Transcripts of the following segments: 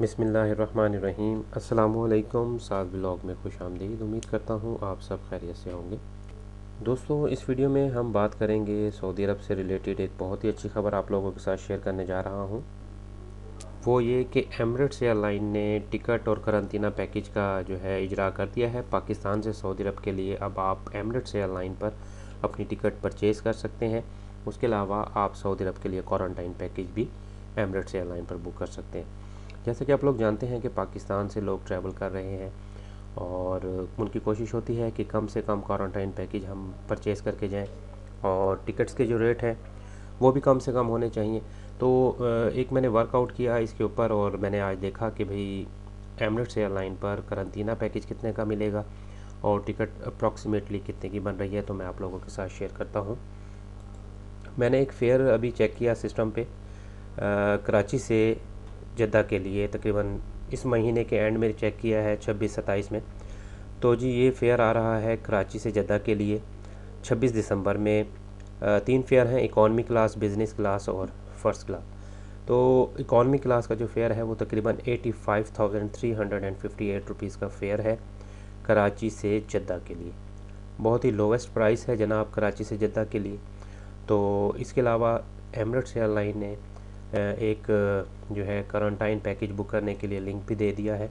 बसमीम् अल्लाम साथ ब्लॉग में खुश आमदीद उम्मीद करता हूँ आप सब खैरियत से होंगे दोस्तों इस वीडियो में हम बात करेंगे सऊदी अरब से रिलेटेड एक बहुत ही अच्छी खबर आप लोगों के साथ शेयर करने जा रहा हूँ वो ये कि एमरेट्स एयरलाइन ने टिकट और करंतना पैकेज का जो है इजरा कर दिया है पाकिस्तान से सऊदी अरब के लिए अब आप एमरेट्स एयरलाइन पर अपनी टिकट परचेज़ कर सकते हैं उसके अलावा आप सऊदी अरब के लिए क्वारंटाइन पैकेज भी एमरेट्स एयरलाइन पर बुक कर सकते हैं जैसे कि आप लोग जानते हैं कि पाकिस्तान से लोग ट्रैवल कर रहे हैं और उनकी कोशिश होती है कि कम से कम क्वारंटाइन पैकेज हम परचेज़ करके जाएं और टिकट्स के जो रेट हैं वो भी कम से कम होने चाहिए तो एक मैंने वर्कआउट किया इसके ऊपर और मैंने आज देखा कि भाई एमरेट्स एयरलाइन पर करंतना पैकेज कितने का मिलेगा और टिकट अप्रॉक्सीमेटली कितने की बन रही है तो मैं आप लोगों के साथ शेयर करता हूँ मैंने एक फेयर अभी चेक किया सिस्टम पे आ, कराची से जद्दा के लिए तकरीबन इस महीने के एंड में चेक किया है छब्बीस सत्ताईस में तो जी ये फेयर आ रहा है कराची से जद्दा के लिए छब्बीस दिसंबर में तीन फेयर हैं इकॉनमी क्लास बिज़नेस क्लास और फर्स्ट क्लास तो इकॉनमी क्लास का जो फेयर है वो तकरीबन eighty five thousand three hundred and fifty eight rupees का फेयर है कराची से जद्दा के लिए बहुत ही लोवेस्ट प्राइस है जनाब कराची से जद्दा के लिए तो इसके अलावा एमरट्स एयरलाइन ने एक जो है क्वारंटाइन पैकेज बुक करने के लिए लिंक भी दे दिया है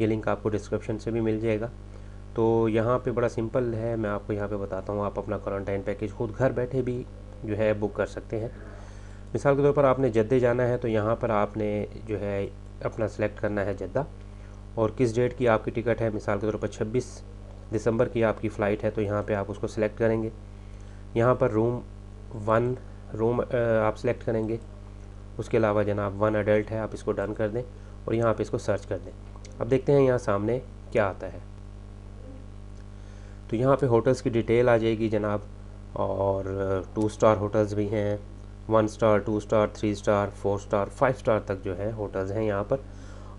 ये लिंक आपको डिस्क्रिप्शन से भी मिल जाएगा तो यहाँ पे बड़ा सिंपल है मैं आपको यहाँ पे बताता हूँ आप अपना क्वारंटाइन पैकेज खुद घर बैठे भी जो है बुक कर सकते हैं मिसाल के तौर पर आपने जद्दे जाना है तो यहाँ पर आपने जो है अपना सेलेक्ट करना है जद्दा और किस डेट की आपकी टिकट है मिसाल के तौर पर छब्बीस दिसंबर की आपकी फ़्लाइट है तो यहाँ पर आप उसको सिलेक्ट करेंगे यहाँ पर रूम वन रूम आप सेलेक्ट करेंगे उसके अलावा जनाब वन अडल्ट है आप इसको डन कर दें और यहाँ आप इसको सर्च कर दें अब देखते हैं यहाँ सामने क्या आता है तो यहाँ पे होटल्स की डिटेल आ जाएगी जनाब और टू स्टार होटल्स भी हैं one star two star three star four star five star तक जो है होटल्स हैं यहाँ पर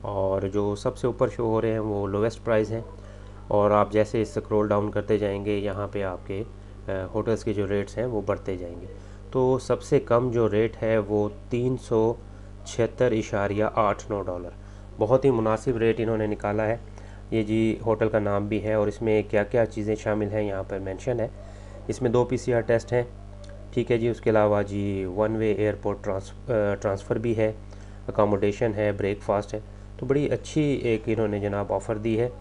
और जो सबसे ऊपर शो हो रहे हैं वो लोवेस्ट प्राइस हैं और आप जैसे स्क्रॉल डाउन करते जाएंगे यहाँ पे आपके होटल्स के जो रेट्स हैं वो बढ़ते जाएंगे तो सबसे कम जो रेट है वो तीन सौ छिहत्तर इशारिया आठ नौ डॉलर बहुत ही मुनासिब रेट इन्होंने निकाला है ये जी होटल का नाम भी है और इसमें क्या क्या चीज़ें शामिल हैं यहाँ पर मेंशन है इसमें दो पीसीआर टेस्ट हैं ठीक है जी उसके अलावा जी one way airport trans transfer भी है अकोमोडेशन है ब्रेकफास्ट है तो बड़ी अच्छी एक इन्होंने जनाब ऑफ़र दी है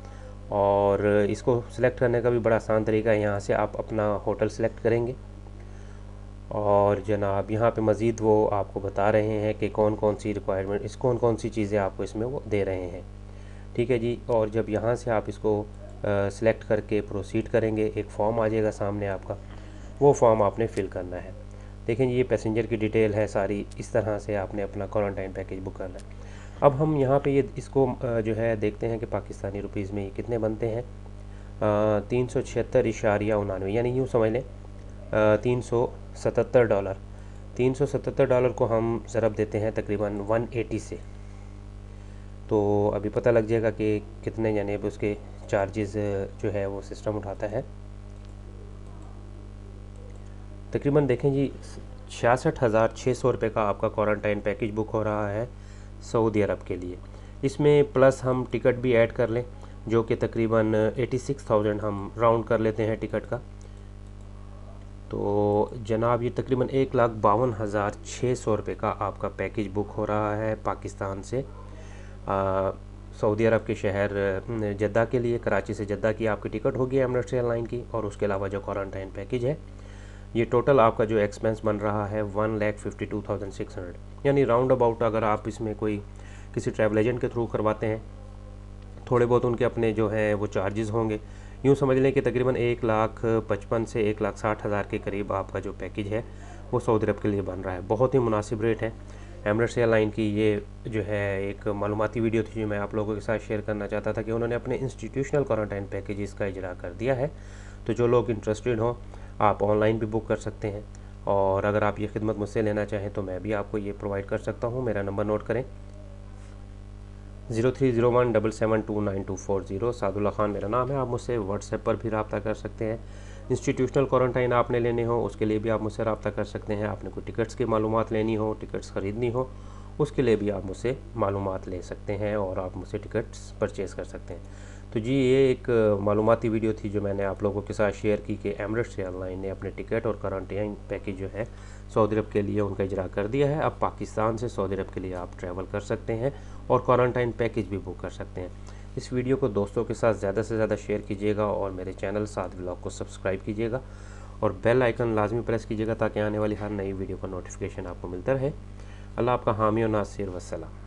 और इसको सिलेक्ट करने का भी बड़ा आसान तरीका है यहाँ से आप अपना होटल सेलेक्ट करेंगे और जनाब यहाँ पे मज़ीद वो आपको बता रहे हैं कि कौन कौन सी रिक्वायरमेंट इस कौन कौन सी चीज़ें आपको इसमें वो दे रहे हैं ठीक है जी और जब यहाँ से आप इसको सिलेक्ट करके प्रोसीड करेंगे एक फॉर्म आ जाएगा सामने आपका वो फॉर्म आपने फ़िल करना है देखें ये पैसेंजर की डिटेल है सारी इस तरह से आपने अपना क्वारंटाइन पैकेज बुक करना है अब हम यहाँ पर ये इसको जो है देखते हैं कि पाकिस्तानी रुपीज़ में ये कितने बनते हैं तीन सौ छिहत्तर इशारिया उनानवे यानी यूँ समझ लें तीन सौ सतहत्तर डॉलर तीन सौ सतहत्तर डॉलर को हम ज़रब देते हैं तकरीबन वन एटी से तो अभी पता लग जाएगा कि कितने यानी उसके चार्जेस जो है वो सिस्टम उठाता है तकरीबन देखें जी छियासठ हज़ार छः सौ रुपये का आपका क्वारंटाइन पैकेज बुक हो रहा है सऊदी अरब के लिए इसमें प्लस हम टिकट भी ऐड कर लें जो कि तकरीबन एटी सिक्स थाउजेंड हम राउंड कर लेते हैं टिकट का तो जनाब ये तकरीबन एक लाख बावन हज़ार छः सौ रुपये का आपका पैकेज बुक हो रहा है पाकिस्तान से सऊदी अरब के शहर जद्दा के लिए कराची से जद्दा की आपकी टिकट होगी अमृतसर एयरलाइन की और उसके अलावा जो क्वारंटाइन पैकेज है ये टोटल आपका जो एक्सपेंस बन रहा है one lakh fifty two thousand six hundred यानी राउंड अबाउट अगर आप इसमें कोई किसी ट्रैवल एजेंट के थ्रू करवाते हैं थोड़े बहुत उनके अपने जो हैं वो चार्जेस होंगे यूँ समझ लें कि तकरीबन एक लाख पचपन से एक लाख साठ हज़ार के करीब आपका जो पैकेज है वो सऊदी अरब के लिए बन रहा है बहुत ही मुनासिब रेट है एमरेट्स एयरलाइन की ये जो है एक मालूमती वीडियो थी जो मैं आप लोगों के साथ शेयर करना चाहता था कि उन्होंने अपने इंस्टीट्यूशनल क्वारंटाइन पैकेजेस का इजरा कर दिया है तो जो लोग इंटरेस्टेड हों आप ऑनलाइन भी बुक कर सकते हैं और अगर आप ये खिदमत मुझसे लेना चाहें तो मैं भी आपको ये प्रोवाइड कर सकता हूँ मेरा नंबर नोट करें zero three zero one double seven two nine two four zero Saadullah Khan मेरा नाम है आप मुझसे व्हाट्सएप पर भी रबता कर सकते हैं इंस्टीट्यूशनल क्वारंटाइन आपने लेने हो उसके लिए भी आप मुझसे रबता कर सकते हैं आपने कोई टिकट्स की मालूम लेनी हो टिकट्स ख़रीदनी हो उसके लिए भी आप मुझसे मालूम ले सकते हैं और आप मुझसे टिकट्स परचेज़ कर सकते हैं तो जी ये एक मालूमती वीडियो थी जो मैंने आप लोगों के साथ शेयर की कि एमरेट्स एयरलाइन ने अपने टिकट और क्वारंटाइन पैकेज जो है सऊदी अरब के लिए उनका इजरा कर दिया है अब पाकिस्तान से सऊदी अरब के लिए आप ट्रैवल कर सकते हैं और क्वारंटाइन पैकेज भी बुक कर सकते हैं इस वीडियो को दोस्तों के साथ ज़्यादा से ज़्यादा शेयर कीजिएगा और मेरे चैनल साथ ब्लॉग को सब्सक्राइब कीजिएगा और बेल आइकन लाजमी प्रेस कीजिएगा ताकि आने वाली हर नई वीडियो का नोटिफिकेशन आपको मिलता रहे अल्लाह आपका हामी और नासिर वसलम